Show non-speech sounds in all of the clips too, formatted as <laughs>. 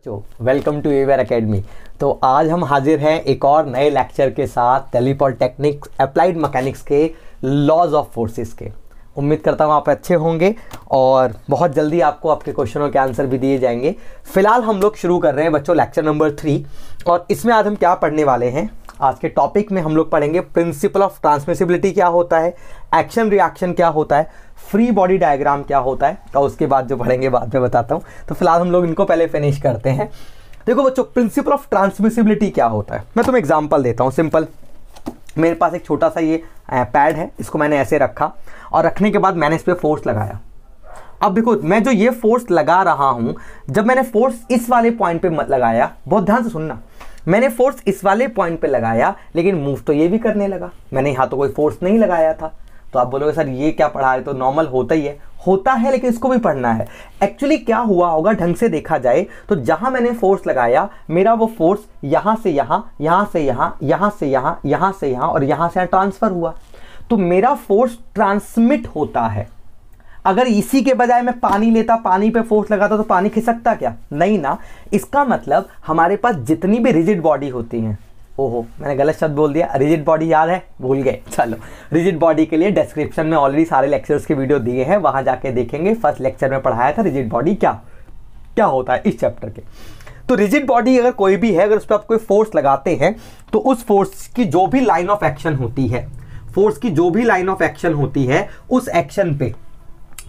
बच्चों welcome to aware academy तो आज हम हाजिर हैं एक और नए लेक्चर के साथ टेलीपॉल टेक्निक्स अप्लाइड मैकेनिक्स के लॉज ऑफ फोर्सेस के उम्मीद करता हूँ आप अच्छे होंगे और बहुत जल्दी आपको आपके क्वेश्चनों के आंसर भी दिए जाएंगे फिलहाल हम लोग शुरू कर रहे हैं बच्चों लेक्चर नंबर थ्री और इसमें आज हम क्या पढ़ने वाले हैं आज के टॉपिक में हम लोग पढ़ेंगे प्रिंसिपल ऑफ ट्रांसमिसिबिलिटी क्या होता है एक्शन रिएक्शन क्या होता है फ्री बॉडी डायग्राम क्या होता है और उसके बाद जो पढ़ेंगे बाद में बताता हूँ तो फिलहाल हम लोग इनको पहले फिनिश करते हैं देखो बच्चों प्रिंसिपल ऑफ ट्रांसमिसिबिलिटी क्या होता है मैं तुम्हें एग्जाम्पल देता हूँ सिंपल मेरे पास एक छोटा सा ये पैड है इसको मैंने ऐसे रखा और रखने के बाद मैंने इस पर फोर्स लगाया अब देखो मैं जो ये फोर्स लगा रहा हूँ जब मैंने फोर्स इस वाले पॉइंट पे मत लगाया बहुत ध्यान से सुनना मैंने फोर्स इस वाले पॉइंट पे लगाया लेकिन मूव तो ये भी करने लगा मैंने यहाँ तो कोई फोर्स नहीं लगाया था तो आप बोलोगे सर ये क्या पढ़ा रहे तो नॉर्मल होता ही है होता है लेकिन इसको भी पढ़ना है एक्चुअली क्या हुआ होगा ढंग से देखा जाए तो जहाँ मैंने फोर्स लगाया मेरा वो फोर्स यहाँ से यहाँ यहाँ से यहाँ यहाँ से यहाँ यहाँ से यहाँ और यहाँ से यहाँ ट्रांसफ़र हुआ तो मेरा फोर्स ट्रांसमिट होता है अगर इसी के बजाय मैं पानी लेता पानी पे फोर्स लगाता तो पानी खिसकता क्या नहीं ना इसका मतलब हमारे पास जितनी भी रिजिड बॉडी होती हैं ओहो मैंने गलत शब्द बोल दिया रिजिड बॉडी याद है भूल गए चलो रिजिड बॉडी के लिए डिस्क्रिप्शन में ऑलरेडी सारे लेक्चर्स के वीडियो दिए हैं वहां जाके देखेंगे फर्स्ट लेक्चर में पढ़ाया था रिजिड बॉडी क्या क्या होता है इस चैप्टर के तो रिजिड बॉडी अगर कोई भी है अगर उस पर आप कोई फोर्स लगाते हैं तो उस फोर्स की जो भी लाइन ऑफ एक्शन होती है फोर्स की जो भी लाइन ऑफ एक्शन होती है उस एक्शन पे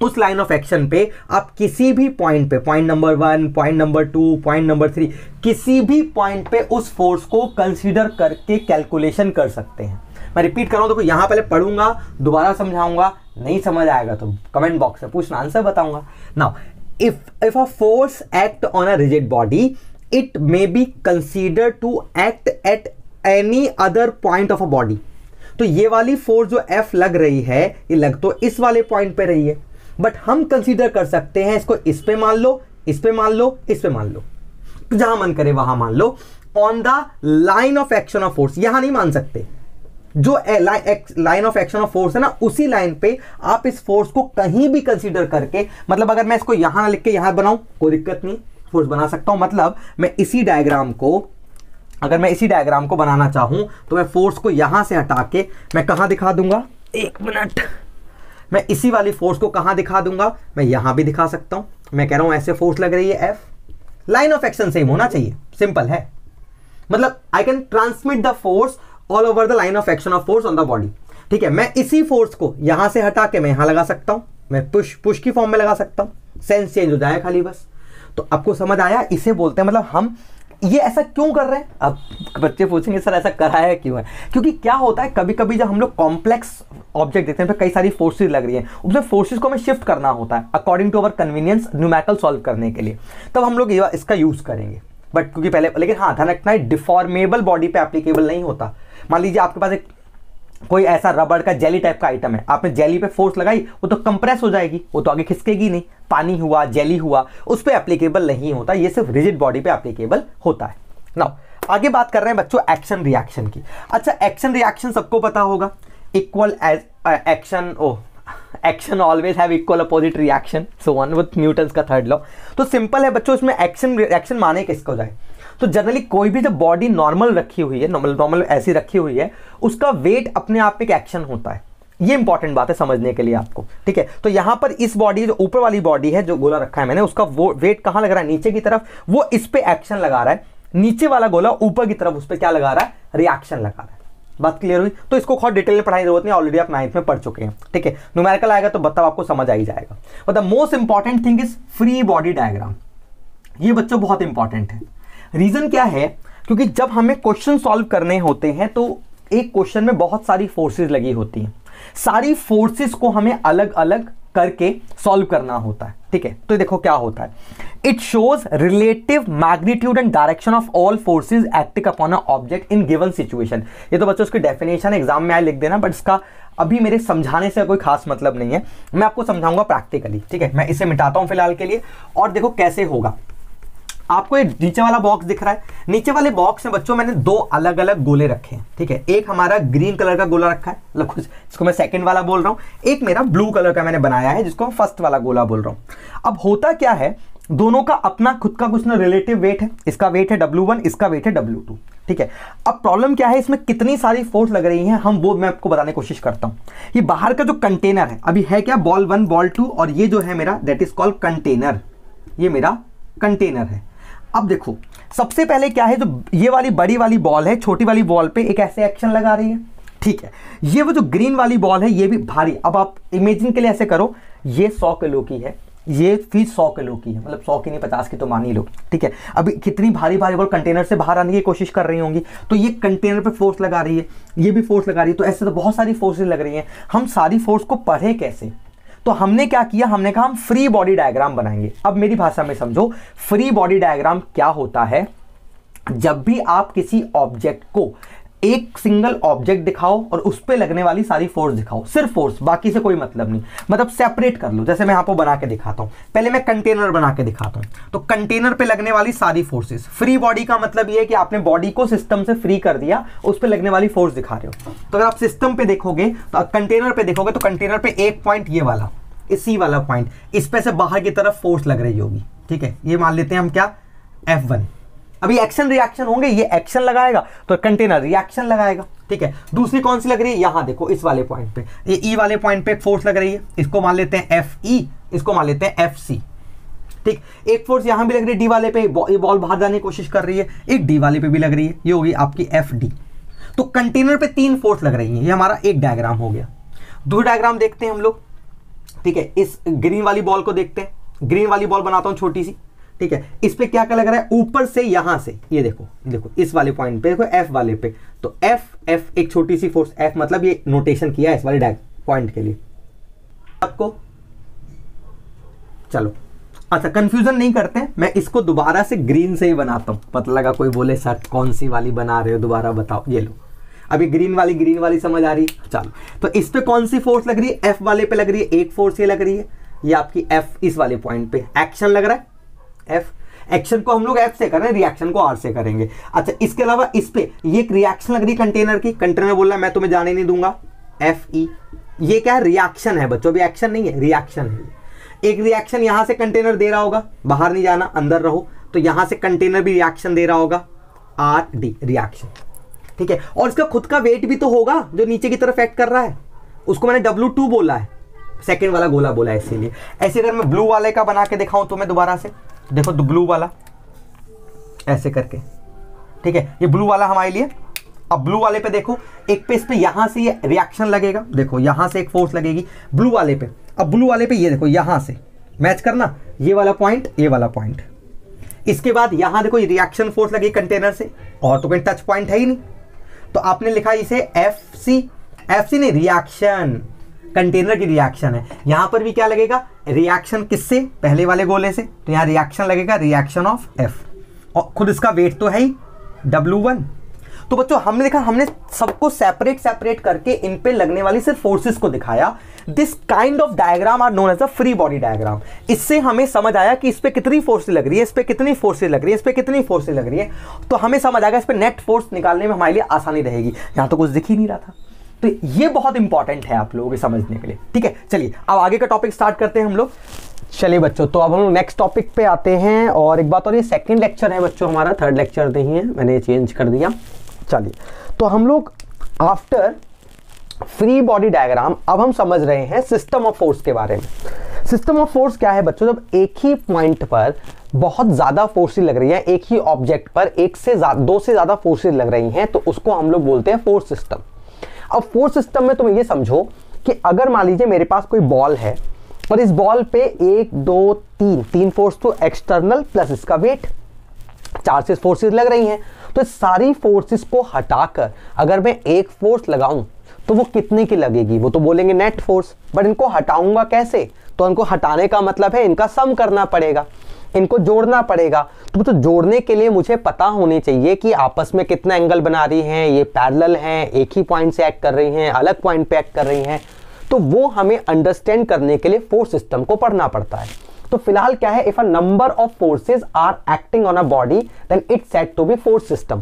उस लाइन ऑफ एक्शन पे आप किसी भी पॉइंट पे point number one point number two point number three किसी भी पॉइंट पे उस फोर्स को कंसीडर करके कैलकुलेशन कर सकते हैं मैं रिपीट कर रहा हूँ तो यहाँ पहले पढ़ूंगा दोबारा समझाऊंगा नहीं समझ आएगा तो कमेंट बॉक्स में पूछना आंसर बताऊंगा now if if a force act on a rigid body it may be consider to act at any other point of a body तो ये वाली फोर्स जो एफ लग रही है ये लग तो इस वाले पॉइंट पे रही है बट हम कंसीडर कर सकते हैं इसको इस पे मान लो इस पे मान लो इस पे मान लो जहां मन करे वहां मान लो on the line of action of force यहां नहीं मान सकते जो line of action of force है ना उसी लाइन पे आप इस फोर्स को कहीं भी कंसीडर करके मतलब अगर मैं इसको यहां लिख के यहां बनाऊं कोई दिक्कत नहीं फोर्स बना सकता हूं मतलब मैं इसी डायग्राम को अगर मैं इसी डायग्राम को बनाना चाहूं तो मैं फोर्स को यहां से हटा के मैं कहां दिखा दूंगा एक मिनट मैं इसी वाली फोर्स को कहां दिखा दूंगा मैं यहां भी दिखा सकता हूं मैं कह रहा हूं ऐसे फोर्स लग रही है F line of action same होना चाहिए सिंपल है मतलब I can transmit the force all over the line of action of force on the body ठीक है मैं इसी फोर्स को यहां से हटा के मैं यहां लगा सकता हूं मैं पुश पुश की फॉर्म में लगा सकता हूं सेंस चेंज हो जाए खाली बस तो आपको समझ आया इसे बोलते हैं मतलब हम ये ऐसा क्यों कर रहे हैं अब बच्चे पूछेंगे सर ऐसा है क्यों है क्योंकि क्या होता है कभी कभी जब हम लोग कॉम्प्लेक्स ऑब्जेक्ट देखते हैं तो कई सारी फोर्सेज लग रही हैं उसमें फोर्सेज को हमें शिफ्ट करना होता है according to our convenience numerical solve करने के लिए तब हम लोग इसका यूज़ करेंगे बट क्योंकि पहले लेकिन हाँ ध्यान रखना है डिफॉर्मेबल बॉडी पे एप्लीकेबल नहीं होता मान लीजिए आपके पास एक कोई ऐसा रबड़ का जेली टाइप का आइटम है आपने जेली पे फोर्स लगाई वो तो कंप्रेस हो जाएगी वो तो आगे खिसकेगी नहीं पानी हुआ जेली हुआ उस पर एप्लीकेबल नहीं होता ये सिर्फ रिजिड बॉडी पे एप्लीकेबल होता है नाउ आगे बात कर रहे हैं बच्चों एक्शन रिएक्शन की अच्छा एक्शन रिएक्शन सबको पता होगा इक्वल एज एक्शन ओ action always have equal opposite reaction so one with Newton's का थर्ड लॉ तो सिंपल है बच्चों इसमें एक्शन रिएक्शन माने किसको जाए तो जनरली कोई भी जो बॉडी नॉर्मल रखी हुई है नॉर्मल नॉर्मल ऐसी रखी हुई है उसका वेट अपने आप में एक एक्शन होता है ये इंपॉर्टेंट बात है समझने के लिए आपको ठीक है तो यहां पर इस बॉडी जो ऊपर वाली बॉडी है जो गोला रखा है मैंने उसका वो वेट कहां लग रहा है नीचे की तरफ वो इस पर एक्शन लगा रहा है नीचे वाला गोला ऊपर की तरफ उस पर क्या लगा रहा है रिएक्शन लगा रहा है बात क्लियर हुई तो इसको बहुत डिटेल में पढ़ाई जरूरत नहीं ऑलरेडी आप नाइन्थ में पढ़ चुके हैं ठीक है न्यूमेरिकल आएगा तो बताओ आपको समझ आ ही जाएगा the most important thing is free body diagram ये बच्चों बहुत इंपॉर्टेंट है रीज़न क्या है क्योंकि जब हमें क्वेश्चन सॉल्व करने होते हैं तो एक क्वेश्चन में बहुत सारी फोर्सेस लगी होती हैं सारी फोर्सेस को हमें अलग अलग करके सॉल्व करना होता है ठीक है तो देखो क्या होता है it shows relative magnitude and direction of all forces acting upon a object in given situation ये तो बच्चों उसकी डेफिनेशन एग्जाम में आए लिख देना बट इसका अभी मेरे समझाने से कोई खास मतलब नहीं है मैं आपको समझाऊंगा प्रैक्टिकली ठीक है मैं इसे मिटाता हूँ फिलहाल के लिए और देखो कैसे होगा आपको एक नीचे वाला बॉक्स दिख रहा है नीचे वाले बॉक्स में बच्चों मैंने दो अलग अलग गोले रखे हैं ठीक है एक हमारा ग्रीन कलर का गोला रखा है मतलब कुछ जिसको मैं सेकंड वाला बोल रहा हूँ एक मेरा ब्लू कलर का मैंने बनाया है जिसको मैं फर्स्ट वाला गोला बोल रहा हूँ अब होता क्या है दोनों का अपना खुद का कुछ ना रिलेटिव वेट है इसका वेट है डब्ल्यू वन इसका वेट है डब्ल्यू टू ठीक है अब प्रॉब्लम क्या है इसमें कितनी सारी फोर्स लग रही है हम वो मैं आपको बताने की कोशिश करता हूँ ये बाहर का जो कंटेनर है अभी है क्या बॉल वन बॉल टू और ये जो है मेरा दैट इज कॉल्ड कंटेनर ये मेरा कंटेनर है अब देखो सबसे पहले क्या है जो ये वाली बड़ी वाली बॉल है छोटी वाली बॉल पे एक ऐसे एक्शन लगा रही है ठीक है ये वो जो ग्रीन वाली बॉल है ये भी भारी अब आप इमेजिन के लिए ऐसे करो ये सौ किलो की है ये फीस सौ किलो की है मतलब सौ की नहीं पचास की तो मान ही लो ठीक है अभी कितनी भारी भारी बॉल कंटेनर से बाहर आने की कोशिश कर रही होंगी तो ये कंटेनर पर फोर्स लगा रही है ये भी फोर्स लगा रही है तो ऐसे तो बहुत सारी फोर्सेज लग रही हैं हम सारी फोर्स को पढ़े कैसे तो हमने क्या किया हमने कहा हम फ्री बॉडी डायग्राम बनाएंगे अब मेरी भाषा में समझो फ्री बॉडी डायग्राम क्या होता है जब भी आप किसी ऑब्जेक्ट को एक सिंगल ऑब्जेक्ट दिखाओ और उस पर लगने वाली सारी फोर्स दिखाओ सिर्फ फोर्स बाकी से कोई मतलब नहीं मतलब सेपरेट कर लो जैसे मैं आपको बना के दिखाता हूं पहले मैं कंटेनर बना के दिखाता हूं तो कंटेनर पे लगने वाली सारी फोर्सेस फ्री बॉडी का मतलब ये है कि आपने बॉडी को सिस्टम से फ्री कर दिया उस पर लगने वाली फोर्स दिखा रहे हो तो अगर आप सिस्टम पे देखोगे तो कंटेनर पे देखोगे तो कंटेनर पे एक पॉइंट ये वाला इसी वाला पॉइंट इस पे से बाहर की तरफ फोर्स लग रही होगी ठीक है ये मान लेते हैं हम क्या एफ वन अभी एक्शन रिएक्शन होंगे ये एक्शन लगाएगा तो कंटेनर रिएक्शन लगाएगा ठीक है दूसरी कौन सी लग रही है यहां देखो इस वाले पॉइंट पे ये ई e वाले पॉइंट पे एक फोर्स लग रही है इसको मान लेते हैं एफ ई इसको मान लेते हैं एफ सी ठीक एक फोर्स यहां भी लग रही है डी वाले पे ये बॉल बाहर जाने की कोशिश कर रही है एक डी वाले पे भी लग रही है ये होगी आपकी एफ डी तो कंटेनर पे तीन फोर्स लग रही है ये हमारा एक डायग्राम हो गया दो डायग्राम देखते हैं हम लोग ठीक है इस ग्रीन वाली बॉल को देखते हैं ग्रीन वाली बॉल बनाता हूं छोटी सी ठीक है इस पर क्या लग रहा है ऊपर से यहां से ये देखो देखो इस वाले पॉइंट पे देखो एफ वाले पे तो एफ एफ एक छोटी सी फोर्स एफ मतलब ये नोटेशन किया है इस वाले पॉइंट के लिए आपको चलो अच्छा कंफ्यूजन नहीं करते मैं इसको दोबारा से ग्रीन से ही बनाता हूं पता लगा कोई बोले सर कौन सी वाली बना रहे हो दोबारा बताओ ये लो अभी ग्रीन वाली ग्रीन वाली समझ आ रही चलो तो इस पर कौन सी फोर्स लग रही है एफ वाले पे लग रही है एक फोर्स ये लग रही है ये आपकी एफ इस वाले पॉइंट पे एक्शन लग रहा है एफ एक्शन को हम लोग एफ से कर रहे हैं रिएक्शन को आर से करेंगे अच्छा इसके अलावा इस पे ये एक रिएक्शन लग रही कंटेनर की कंटेनर बोल रहा है मैं तुम्हें जाने नहीं दूंगा एफ ई e। ये क्या है रिएक्शन है बच्चों अभी एक्शन नहीं है रिएक्शन है एक रिएक्शन यहां से कंटेनर दे रहा होगा बाहर नहीं जाना अंदर रहो तो यहां से कंटेनर भी रिएक्शन दे रहा होगा आर डी रिएक्शन ठीक है और इसका खुद का वेट भी तो होगा जो नीचे की तरफ एक्ट कर रहा है उसको मैंने डब्ल्यू टू बोला है सेकेंड वाला गोला बोला है इसीलिए ऐसे अगर मैं ब्लू वाले का बना के दिखाऊं तो मैं दोबारा से देखो ब्लू तो वाला ऐसे करके ठीक है ये ब्लू वाला हमारे लिए अब ब्लू वाले पे देखो एक पे इस पे यहां से ये रिएक्शन लगेगा देखो यहां से एक फोर्स लगेगी ब्लू वाले पे अब ब्लू वाले पे ये देखो यहां से मैच करना ये वाला पॉइंट ये वाला पॉइंट इसके बाद यहां देखो ये रिएक्शन फोर्स लगेगी कंटेनर से और तो कोई टच पॉइंट है ही नहीं तो आपने लिखा इसे एफ सी एफ सी नहीं रिएक्शन कंटेनर की रिएक्शन है यहां पर भी क्या लगेगा रिएक्शन किससे पहले वाले गोले से तो यहाँ रिएक्शन लगेगा रिएक्शन ऑफ एफ और खुद इसका वेट तो है ही डब्ल्यू वन तो बच्चों हमने देखा हमने सबको सेपरेट सेपरेट करके इन पे लगने वाली सिर्फ फोर्सेस को दिखाया this kind of diagram are known as a free body diagram इससे हमें समझ आया कि इस पर कितनी फोर्स लग रही है इस पर कितनी फोर्सेज लग रही है इस पर कितनी फोर्सेज लग रही है तो हमें समझ आएगा इस पर नेट फोर्स निकालने में हमारे लिए आसानी रहेगी यहां तो कुछ दिख ही नहीं रहा था तो ये बहुत इंपॉर्टेंट है आप लोगों के समझने के लिए ठीक है चलिए अब आगे का टॉपिक स्टार्ट करते हैं हम लोग चलिए बच्चों तो अब हम लोग नेक्स्ट टॉपिक पे आते हैं और एक बात और ये सेकंड लेक्चर है बच्चों हमारा थर्ड लेक्चर नहीं है मैंने चेंज कर दिया चलिए तो हम लोग आफ्टर फ्री बॉडी डायग्राम अब हम समझ रहे हैं सिस्टम ऑफ फोर्स के बारे में सिस्टम ऑफ फोर्स क्या है बच्चों जब एक ही पॉइंट पर बहुत ज़्यादा फोर्सेज लग रही हैं एक ही ऑब्जेक्ट पर एक से दो से ज़्यादा फोर्सेज लग रही हैं तो उसको हम लोग बोलते हैं फोर्स सिस्टम अब फोर्स सिस्टम में तुम ये समझो कि अगर मान लीजिए मेरे पास कोई बॉल है और इस बॉल पे एक दो तीन तीन फोर्स तो एक्सटर्नल प्लस इसका वेट चार से फोर्सेस लग रही हैं तो सारी फोर्सेस को हटाकर अगर मैं एक फोर्स लगाऊं तो वो कितने की लगेगी वो तो बोलेंगे नेट फोर्स बट इनको हटाऊंगा कैसे तो इनको हटाने का मतलब है इनका सम करना पड़ेगा इनको जोड़ना पड़ेगा तो, तो जोड़ने के लिए मुझे पता होने चाहिए कि आपस में कितना एंगल बना रही हैं ये पैरेलल हैं एक ही पॉइंट से एक्ट कर रही हैं अलग पॉइंट पे एक्ट कर रही हैं तो वो हमें अंडरस्टैंड करने के लिए फोर्स सिस्टम को पढ़ना पड़ता है तो फिलहाल क्या है if a number of forces are acting on a body then it said to be force system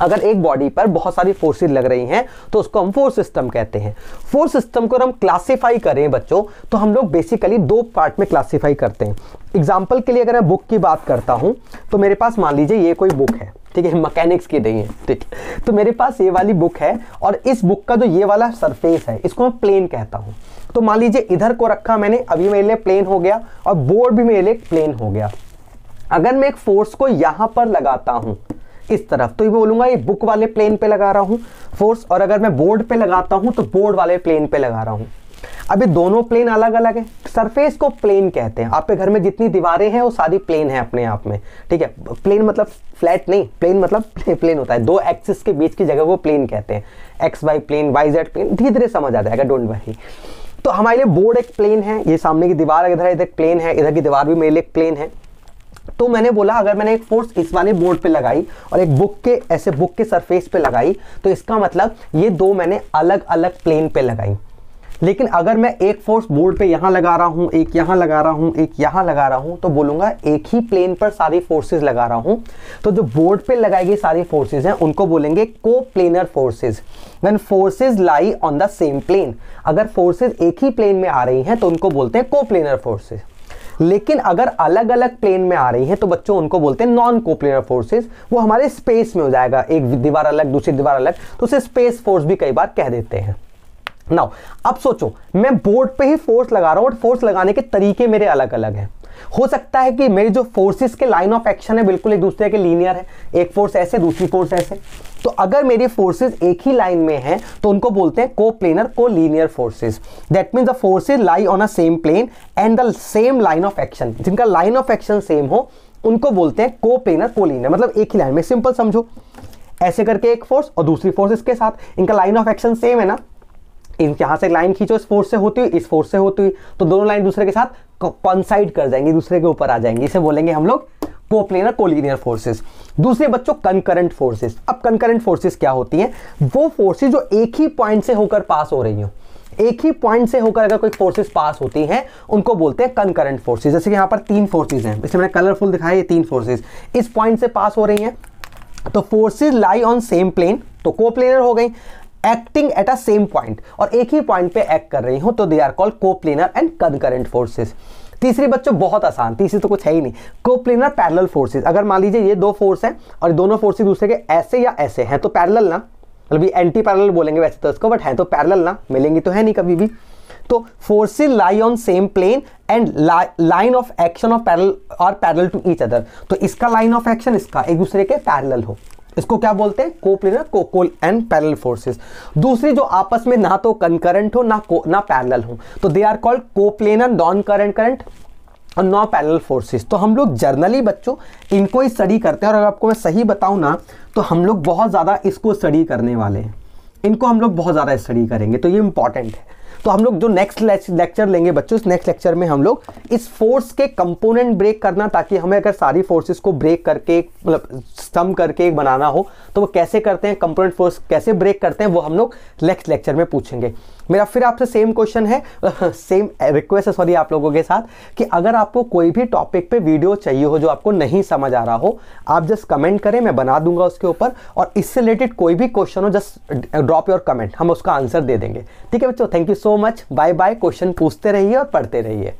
अगर एक बॉडी पर बहुत सारी फोर्सेस लग रही हैं तो उसको हम फोर्स सिस्टम कहते हैं फोर्स सिस्टम को हम क्लासिफाई करें बच्चों तो हम लोग बेसिकली दो पार्ट में क्लासिफाई करते हैं एग्जाम्पल के लिए अगर मैं बुक की बात करता हूँ तो मेरे पास मान लीजिए ये कोई बुक है ठीक है मैकेनिक्स की नहीं है ठीक तो मेरे पास ये वाली बुक है और इस बुक का जो ये वाला सरफेस है इसको मैं प्लेन कहता हूँ तो मान लीजिए इधर को रखा मैंने अभी मेरे लिए प्लेन हो गया और बोर्ड भी मेरे लिए प्लेन हो गया अगर मैं एक फोर्स को यहाँ पर लगाता हूँ इस तरफ तो ये बोलूंगा ये बुक वाले प्लेन पे लगा रहा हूं फोर्स और अगर मैं बोर्ड पे लगाता हूं तो बोर्ड वाले प्लेन पे लगा रहा हूं अभी दोनों प्लेन अलग अलग है सरफेस को प्लेन कहते हैं आपके घर में जितनी दीवारें हैं वो सारी प्लेन है अपने आप में ठीक है प्लेन मतलब फ्लैट नहीं प्लेन मतलब प्लेन <laughs> होता है दो एक्सिस के बीच की जगह वो प्लेन कहते हैं X Y plane Y Z plane धीरे धीरे समझ आ जाएगा डोंट वरी तो हमारे लिए बोर्ड एक प्लेन है ये सामने की दीवार इधर इधर प्लेन है इधर की दीवार भी मेरे लिए प्लेन है तो मैंने बोला अगर मैंने एक फोर्स इस वाले बोर्ड पे लगाई और एक बुक के ऐसे बुक के सरफेस पे लगाई तो इसका मतलब ये दो मैंने अलग अलग प्लेन पे लगाई लेकिन अगर मैं एक फोर्स बोर्ड पे यहाँ लगा रहा हूँ एक यहाँ लगा रहा हूँ एक यहाँ लगा रहा हूँ तो बोलूँगा एक ही प्लेन पर सारी फोर्सेज लगा रहा हूँ तो जो बोर्ड पे लगाई गई सारी फोर्सेज हैं उनको बोलेंगे coplanar forces when forces lie on the same plane अगर फोर्सेज एक ही प्लेन में आ रही हैं तो उनको बोलते हैं को प्लेनर फोर्सेज लेकिन अगर अलग अलग प्लेन में आ रही है तो बच्चों उनको बोलते हैं नॉन कोप्लेनर फोर्सेज वो हमारे स्पेस में हो जाएगा एक दीवार अलग दूसरी दीवार अलग तो उसे स्पेस फोर्स भी कई बार कह देते हैं नाउ अब सोचो मैं बोर्ड पे ही फोर्स लगा रहा हूं और फोर्स लगाने के तरीके मेरे अलग अलग हैं हो सकता है कि मेरी जो फोर्सेस के लाइन ऑफ एक्शन है बिल्कुल एक दूसरे के लीनियर है एक फोर्स ऐसे दूसरी फोर्स ऐसे तो अगर मेरी फोर्सेस एक ही लाइन में हैं तो उनको बोलते हैं coplanar collinear forces that means the forces lie on a same plane and the same line of action जिनका लाइन ऑफ एक्शन सेम हो उनको बोलते हैं को प्लेनर को लीनियर मतलब एक ही लाइन में सिंपल समझो ऐसे करके एक फोर्स और दूसरी फोर्स इसके साथ इनका लाइन ऑफ एक्शन सेम है ना इन यहाँ से लाइन खींचो इस फोर्स से होती हुई इस फोर्स से होती हुई तो दोनों लाइन दूसरे के साथ कंसाइड कर जाएंगी दूसरे के ऊपर आ जाएंगी इसे बोलेंगे हम लोग कोप्लेनर कोलिनियर फोर्सेस दूसरे बच्चों कनकरेंट फोर्सेस अब कनकरेंट फोर्सेस क्या होती हैं वो फोर्सेस जो एक ही पॉइंट से होकर पास हो रही हो एक ही पॉइंट से होकर अगर कोई फोर्सेस पास होती हैं उनको बोलते हैं कनकरेंट फोर्सेस जैसे कि यहां पर तीन फोर्सेस हैं इसलिए मैंने कलरफुल दिखाया ये तीन फोर्सेस इस पॉइंट से पास हो रही हैं तो forces lie on same plane तो कोप्लेनर हो गई acting at a same point और एक ही पॉइंट पे एक्ट कर रही हूं तो they are called coplanar and concurrent forces तीसरी बच्चों बहुत आसान तीसरी तो कुछ है ही नहीं कोप्लेनर पैरल फोर्सेज अगर मान लीजिए ये दो फोर्स हैं और दोनों फोर्सेस दूसरे के ऐसे या ऐसे हैं तो पैरल ना मतलब एंटी पैरल बोलेंगे वैसे तो इसको बट है तो पैरल ना मिलेंगी तो है नहीं कभी भी तो forces lie on same plane and line of action of parallel और पैरल टू ईच अदर तो इसका लाइन ऑफ एक्शन इसका एक दूसरे के पैरल हो इसको क्या बोलते हैं कोप्लेनर कोकोल एंड पैरल फोर्सेस दूसरी जो आपस में ना तो कंकरेंट हो ना ना पैरल हो तो they are called coplanar non current current और नॉन पैरल फोर्सेस तो हम लोग जर्नली बच्चों इनको ही स्टडी करते हैं और अगर आपको मैं सही बताऊँ ना तो हम लोग बहुत ज़्यादा इसको स्टडी करने वाले हैं इनको हम लोग बहुत ज़्यादा स्टडी करेंगे तो ये इंपॉर्टेंट है तो हम लोग जो नेक्स्ट लेक्चर लेंगे बच्चों इस नेक्स्ट लेक्चर में हम लोग इस फोर्स के कंपोनेंट ब्रेक करना ताकि हमें अगर सारी फोर्सेस को ब्रेक करके मतलब सम करके एक बनाना हो तो वो कैसे करते हैं कंपोनेंट फोर्स कैसे ब्रेक करते हैं वो हम लोग नेक्स्ट लेक्चर में पूछेंगे मेरा फिर आपसे सेम क्वेश्चन है सेम <laughs> रिक्वेस्ट है सॉरी आप लोगों के साथ कि अगर आपको कोई भी टॉपिक पे वीडियो चाहिए हो जो आपको नहीं समझ आ रहा हो आप जस्ट कमेंट करें मैं बना दूंगा उसके ऊपर और इससे रिलेटेड कोई भी क्वेश्चन हो जस्ट ड्रॉप योर कमेंट हम उसका आंसर दे देंगे ठीक है बच्चों thank you so so much bye bye question पूछते रहिए और पढ़ते रहिए